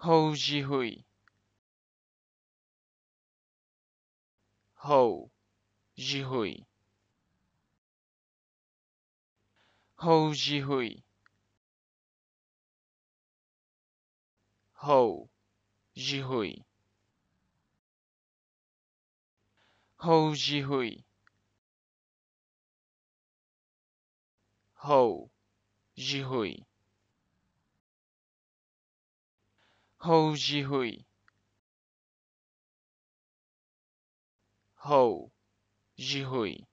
Hou Ji-hui. Hou Ji-hui. Hou Ji-hui. Hou Ji-hui. Hou Ji-hui. Hou Ji-hui. 好日。会！好机会！